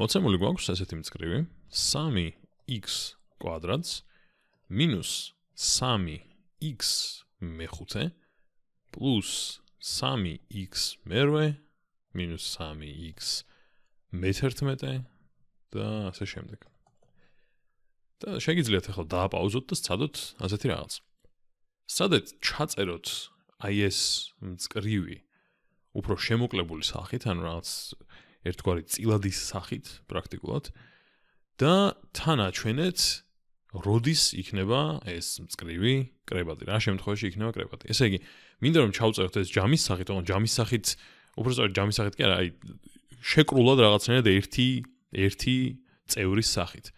მოცემული გვაქვს ესეთი მწკრივი 3x კვადრატს მინუს 3x მეხუთე პლუს 3x მერვე მინუს 3x მე-11 და ასე შემდეგ. და შეგიძლიათ ახლა დააპაუზოთ და სცადოთ ასეთი რაღაც. სცადეთ ჩაწეროთ აი ეს მწკრივი უფრო შემოკლებული სახით, ანუ რაღაც ერთგვარი წილადის სახით პრაქტიკულად და თანაჩვენეთ როდის იქნება ეს მწკრივი კრებადი რა შემთხვევაში იქნება კრებადი ესე იგი მინდა რომ ჩავწეროთ ეს ჯამის სახით თქო ჯამის სახით უფრო სწორად ჯამის სახით კი არა აი შეკრულად რაღაცნაირად ერთი ერთი წევრის სახით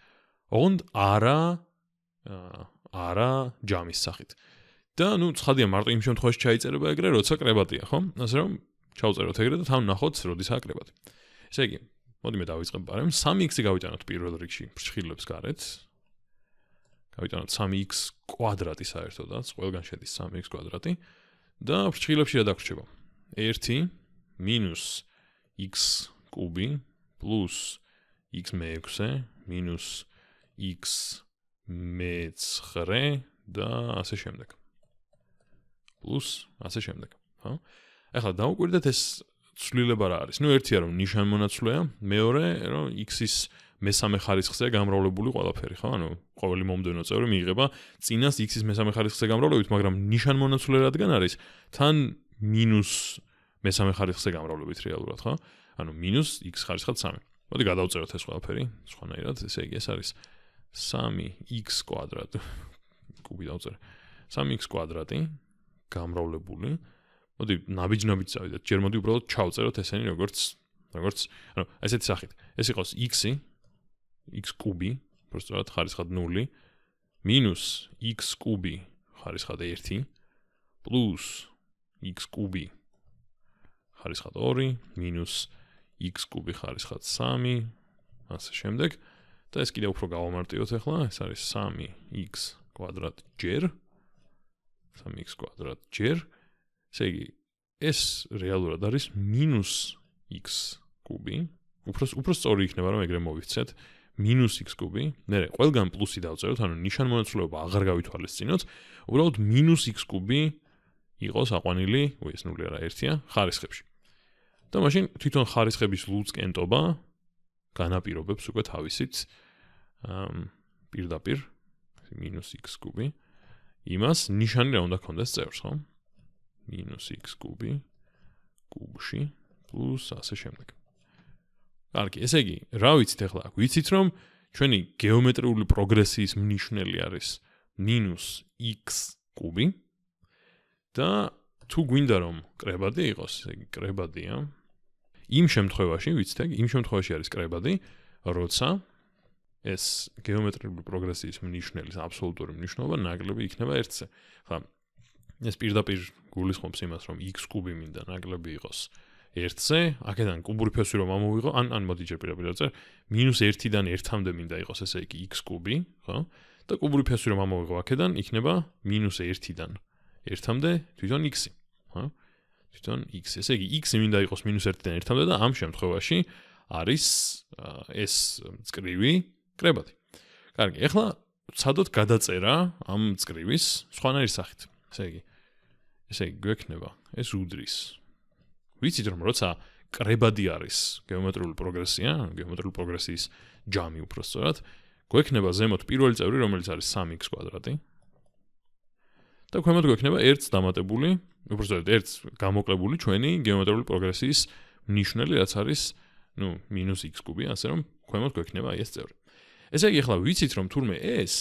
ოღონდ არა არა ჯამის სახით და ნუ ცხადია მარტო იმ შემთხვევაში ჩაიწერება ეგრე როცა კრებადია ხო ასე რომ ჩავწეროთ ეგრე და თან ნახოთ როდის აკრებადი ესე იგი, მოდი მე დავიწყებ პარემ, 3x-ი გავიტანოთ პირველ რიგში, ფრჩხილებს გარეთ. გავიტანოთ 3x კვადრატი საერთოდაც, ყველგან შედის 3x კვადრატი და ფრჩხილებში რა დაგვრჩება? 1 x კუბი x მეექვსე x მეცხრე და ასე შემდეგ. პლუს ასე შემდეგ, ხო? ახლა დაუკვირდეთ ეს ცვლილება რა არის? ნუ ერთია რომ ნიშან მონაცვლეა, მეორე რომ X-ის მესამე ხარისხზე გამრავლებული ყველაფერი ხო? ანუ ყოველი მომდენო წევრი მიიღება წინას X-ის მესამე ხარისხზე გამრავლებით, მაგრამ ნიშან მონაცვლე რადგან არის? თან მინუს მესამე ხარისხზე გამრავლებით რეალურად ხო? ანუ მინუს X ხარისხად 3. მოდი გადავწეროთ ეს ყველაფერი, სხვანაირად, ესე იგი ეს არის 3x კვადრატი. კუბი დავწერე. 3x კვადრატი გამრავლებული 3 მოდი ნაბიჯნობით წავიდეთ. ჯერ მოდი უბრალოდ ჩავწეროთ ესენი როგორც როგორც ანუ ესეთი სახით. ეს იყოს x-ი x კუბი პროსტორად ხარისხად 0 მინუს x კუბი ხარისხად 1 პლუს x კუბი ხარისხად 2 მინუს x კუბი ხარისხად 3 ასე შემდეგ და ეს კიდევ უფრო გავამარტიოთ ახლა ეს არის 3x კვადრატ ჯერ 3x კვადრატ ჯერ ესე იგი ეს რეალურად არის მინუს x კუბი. უფრო უფრო სწორი იქნება რომ ეგრე მოვიქცეთ. მინუს x კუბი. მე რე ყველგან პლუსი დავწეროთ, ანუ ნიშანმომცველობა აღარ გავითვალეს წინოთ. უბრალოდ მინუს x კუბი იყოს აყვანილი, უი ეს ნული არა, ერთია ხარისხებში. და მაშინ თვითონ ხარისხების ლუცკენტობა განაპირობებს უკვე თავისით აм პირდაპირ მინუს x კუბი. იმას ნიშანი რა უნდა კონდეს წევრს, ხო? მინუს x კუბი კუბში პლუს ასე შემდეგ. კარგი, ესე იგი, რა ვიცით ახლა? ვიცით რომ ჩვენი გეომეტრიული პროგრესიის მნიშვნელი არის მინუს x კუბი და თუ გვინდა რომ კრებადი იყოს, ესე იგი კრებადია. იმ შემთხვევაში, ვიცით, იმ შემთხვევაში არის კრებადი, როცა ეს გეომეტრიული პროგრესიის მნიშვნელის აბსოლუტური მნიშვნელობა ნაკლები იქნება 1-ზე. ხო, ეს პირდაპირ გულისხმობს იმას, რომ x კუბი მინდა ნაკლები იყოს 1-ზე, აქედან კუბური ფესვი რომ ამოვიღო, ან ან მოდი ჯერ პირდაპირ წე -1-დან 1-მდე მინდა იყოს, ესე იგი x კუბი, ხო? და კუბური ფესვი რომ ამოვიღო აქედან, იქნება -1-დან 1-მდე თვითონ x-ი, ხო? თვითონ x, ესე იგი x მინდა იყოს -1-დან 1-მდე და ამ შემთხვევაში არის ეს წკრივი კრებადი. კარგი, ეხლა სადოთ გადაწერა ამ წკრივის სხვანაირ სახით. ესე იგი, ესე გვექნება ეს უდრის ვიცით რომ როცა კრებადი არის გეომეტრიული პროგრესია გეომეტრიული პროგრესიის ჯამი უფრო სწორად გვექნება ზემოთ პირველი წევრი რომელიც არის 3x კვადრატი და ქვემოთ გვექნება 1 დამატებული უფრო სწორად 1 გამოკლებული ჩვენი გეომეტრიული პროგრესიის ნიშნული რაც არის ну минус x кубი, ასე რომ ქვემოთ გვექნება ეს წევრი. ესე იგი, ახლა ვიცით რომ თურმე ეს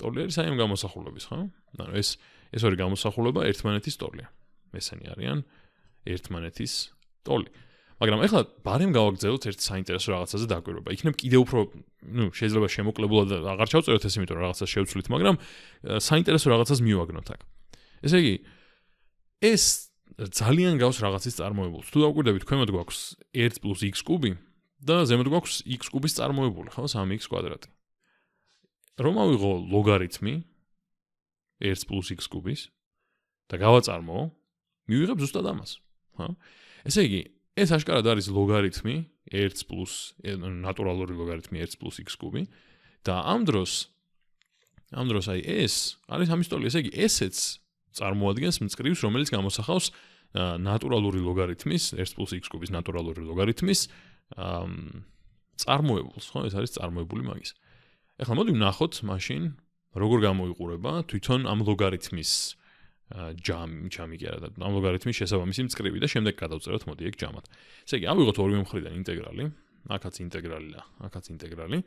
ტოლი არის აი ამ გამოსახულების, ხო? ანუ ეს ეს ორი გამოსახულება ერთმანეთის ტოლია. ესენი არიან ერთმანეთის ტოლი. მაგრამ ახლა ბარემ გავაგზავნოთ ერთ საინტერესო რაღაცაზე დაკვირვება. იქნებ კიდე უფრო, ну, შეიძლება შემოკლებულად აღარ ჩავწეროთ ეს, იმიტომ რომ რაღაცას შევცვლით, მაგრამ საინტერესო რაღაცას მივაგნოთ აქ. ესე იგი, ეს ძალიან გავს რაღაცის წარმოებულს. თუ დაგვირდებით, ქვემოთ გვაქვს 1 x კუბი და ზემოთ გვაქვს x კუბის წარმოებული, ხო, 3x კვადრატი. რომ ავიღო ლოგარითმი, 1 + x კუბის და გავაწარმო, მივიღებ ზუსტად ამას. ხო? ესე იგი, ეს აშკარად არის ლოგარითმი 1 + ნატურალური ლოგარითმი 1 + x კუბი და ამ დროს ამ დროს აი ეს არის ამ ისტორია, ესე იგი, ესეც წარმოადგენს მწკრივს, რომელიც გამოსახავს ნატურალური ლოგარითმის 1 + x კუბის ნატურალური ლოგარითმის წარმოებულს, ხო? ეს არის წარმოებული მაგის. ეხლა მოდი ვნახოთ მაშინ როგორ გამოიყურება თვითონ ამ ლოგარითმის ჯამი ჩამი კი არა და ამ ლოგარითმის შესაბამისი მწკრივი და შემდეგ გადავწეროთ მოდი ეგ ჯამად. ესე იგი ავიღოთ ორივე მხრიდან ინტეგრალი, აქაც ინტეგრალი და აქაც ინტეგრალი.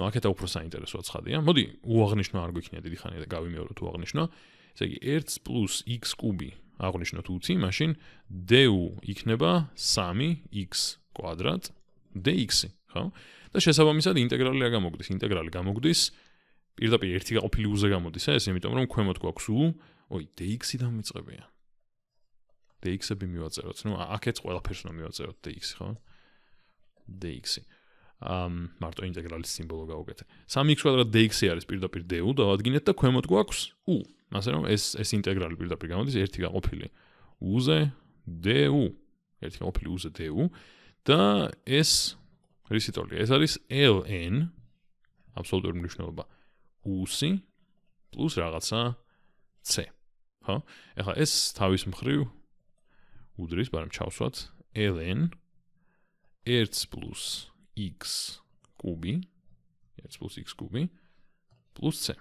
ნუ აქეთა უფრო საინტერესოა ცხადია. მოდი უაღნიშნო არ გვექნია დიდი ხანია და გავიმეოროთ უაღნიშნო. ესე იგი 1 x კუბი აღნიშნოთ უცი, მაშინ du იქნება 3x კვადრატ dx, ხო? და შესაბამისად ინტეგრალი რა გამოგდის? ინტეგრალი გამოგდის პირდაპირ ერთი გაყופי უზე გამოდის ეს, იმიტომ რომ ქვემოთ გვაქვს u, ой, dx-ი დამიწყებია. dx-ები მივაწეროთ, ну, აქეც ყველაფერს უნდა მივაწეროთ dx-ი, ხო? dx-ი. ამ მარტო ინტეგრალის სიმბოლო გავუკეთე. 3x² dx-ი არის პირდაპირ du დავადგინეთ და ქვემოთ გვაქვს u. ასე რომ ეს ეს ინტეგრალი პირდაპირ გამოდის ერთი გაყופיლი u-ზე du. ერთი გაყופיლი u-ზე du და ეს რისიტორია? ეს არის ln აბსოლუტური მნიშვნელობაა. გუსი პლუს რაღაცა c ხო ახლა ეს თავის მხრივ უდრის ბარემ ჩავსვათ ln 1 პლუს x კუბი 1 პლუს x კუბი პლუს c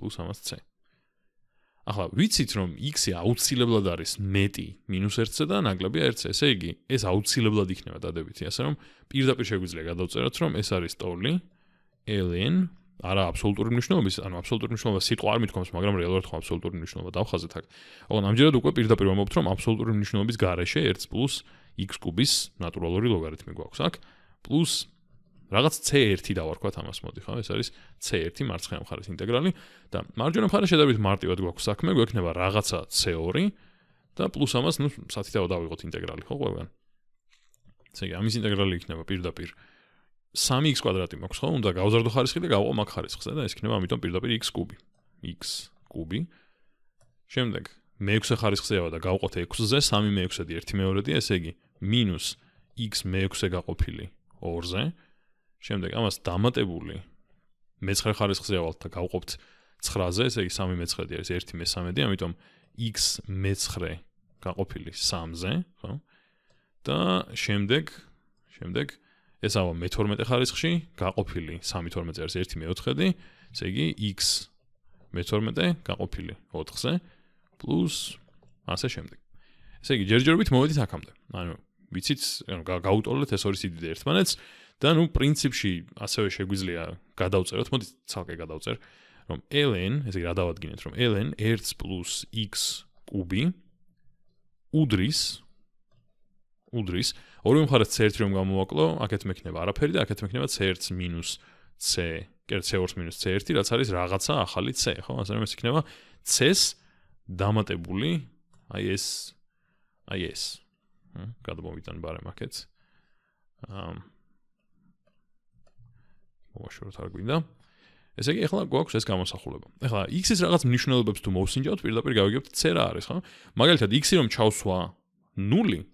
პლუს ამას c ახლა ვიცით რომ x-ი აუცილებლად არის მეტი მინუს 1-ზე და ნაკლებია 1-ზე. ესე იგი, ეს აუცილებლად იქნება დადებითი, ასე რომ პირდაპირ შეგვიძლია გადავწეროთ რომ ეს არის ტოლი ln არა აბსოლუტური მნიშვნელობის, ანუ აბსოლუტური მნიშვნელობა სიტყვა არ მითქოს, მაგრამ რეალურად თქო აბსოლუტური მნიშვნელობა დავხაზეთ აქ. ოღონდ ამჯერად უკვე პირდაპირ ვამბობთ, რომ აბსოლუტური მნიშვნელობის გარეშე 1 x კუბის ნატურალური ლოგარითმი გვაქვს აქ, პლუს რაღაც c1 დავარქვათ ამას მოდი ხო, ეს არის c1 მარცხენა მხარეს ინტეგრალი და მარჯვენა მხარეს შედარებით მარტივად გვაქვს აქ, მე გვექნება რაღაცა c2 და პლუს ამას, ну, სათითაო დავიღოთ ინტეგრალი ხო ყველგან. ესე იგი, ამის ინტეგრალი იქნება პირდაპირ 1 3x კვადრატი მაქვს ხო? უნდა გავზარდო ხარისხი და გავყო მაგ ხარისხზე და ეს იქნება ამიტომ პირდაპირ x კუბი. x კუბი. შემდეგ მე-6 ხარისხზე ავა და გავყოთ 6-ზე, 3 მე-6-ი 1 მეორედია, ესე იგი მინუს x მე-6-ზე გაყოფილი 2-ზე. შემდეგ ამას დამატებული მე-9 ხარისხზე ავალთ და გავყოფთ 9-ზე, ესე იგი 3 მე-9-ი არის 1 მე-3-ი, ამიტომ x მე-9 გაყოფილი 3-ზე, ხო? და შემდეგ შემდეგ 6 ეს ახლა მე12 ხარისხში გაყოფილი 312-ს 1/4-ი, ესე იგი x მე12 გაყოფილი 4-ზე პლუს ასე შემდეგ. ესე იგი ჯერჯერობით მოვედით აქამდე. ანუ ვიცით, ანუ გაუტოლეთ ეს ორი სიდიდე ერთმანეთს და ნუ პრინციპში ასევე შეგვიძლია გადავწეროთ, მოდი ცალკე გადავწერ, რომ ln, ესე იგი რა დავადგინეთ, რომ ln 1 + x კუბი უდრის 1 უდრის ორივე მხარეს C1 რომ გამოვაკლო, აქეთ მექნება არაფერი და აქეთ მექნება C1 მინუს C, კერძო C2 C1, რაც არის რაღაცა ახალი C, ხო? ასე რომ ეს იქნება C-ს დამატებული აი ეს აი ეს. ჰმ, გადმოვიტან ბარემ აქეთ. ამ მოშორთ არ გვინდა. ესე იგი, ახლა გვაქვს ეს გამოსახულება. ახლა X-ის რაღაც მნიშვნელობებს თუ მოვსინჯავთ, პირდაპირ გავიგებთ C რა არის, ხო? მაგალითად X-ი რომ ჩავსვა 0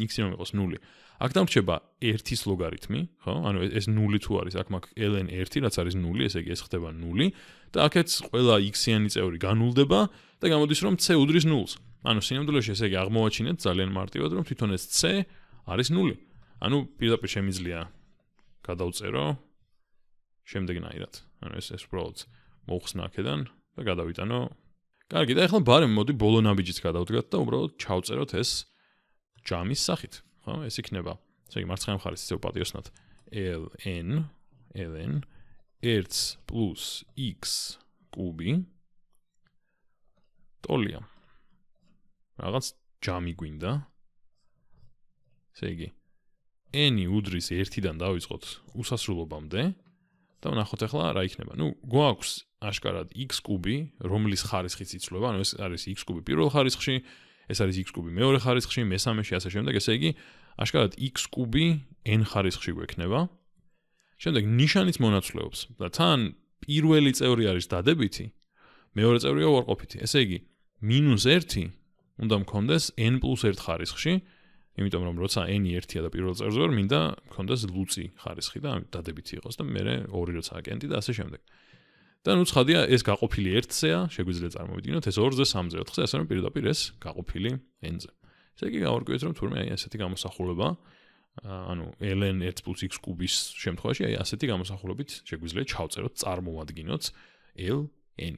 x-ი რომ იყოს 0. აქ დამრჩება 1-ის ლოგარითმი, ხო? ანუ ეს 0 თუ არის, აქ მაგ ln 1, რაც არის 0, ესე იგი ეს ხდება 0 და აქეც ყველა x-იანი წევრი განულდება და გამოდის რომ c უდრის 0-ს. ანუ სინამდვილეში ესე იგი აღმოვაჩინეთ ძალიან მარტივად რომ თვითონ ეს c არის 0. ანუ პირდაპირ შემიძლია გადავწერო შემდეგნაირად. ანუ ეს ეს უბრალოდ მოხსნა აქედან და გადავიტანო. კარგი, და ახლა ბარემ მოდი ბოლო ნაბიჯიც გადავდგათ და უბრალოდ ჩავწეროთ ეს 0. ჯამის სახით, ხო? ეს იქნება. ესე იგი მარცხენა მხარეს ისევ პატიოსნად ln ln x + x კუბი ტოლია. რაღაც ჯამი გვინდა. ესე იგი n-ი უდრის 1-დან დავიწყოთ უსასრულობამდე და ნახოთ ახლა რა იქნება. ნუ გვაქვს აშკარად x კუბი, რომლის ხარისხიც იცვლება, ანუ ეს არის x კუბი პირველ ხარისხში ეს არის x კუბი მეორე ხარისხში, მესამეში, ასე შემდეგ. ესე იგი, აშკარად x კუბი n ხარისხში გვექნება. შემდეგ ნიშანიც მონაცვლეობს და თან პირველი წევრი არის დადებითი, მეორე წევრია უარყოფითი. ესე იგი, -1 უნდა მქონდეს n+1 ხარისხში, იმიტომ რომ როცა n 1-ია და პირველ წერზე ვარ, მინდა მქონდეს ლუცი ხარისხი და დადებითი იყოს და მე 2 როცა აკენტი და ასე შემდეგ. და ნუ ცხადია ეს გაყოფილი 1-ზეა, შეგვიძლია წარმოვიდგინოთ ეს 2-ზე 3-ზე 4-ზე, ასე რომ პირდაპირ ეს გაყოფილი n-ზე. ესე იგი გავარკვიოთ რომ თურმე აი ასეთი გამოსახულება ანუ ln x + x კუბის შემთხვევაში აი ასეთი გამოსახულებით შეგვიძლია ჩავწეროთ, წარმოვადგინოთ ln-ი.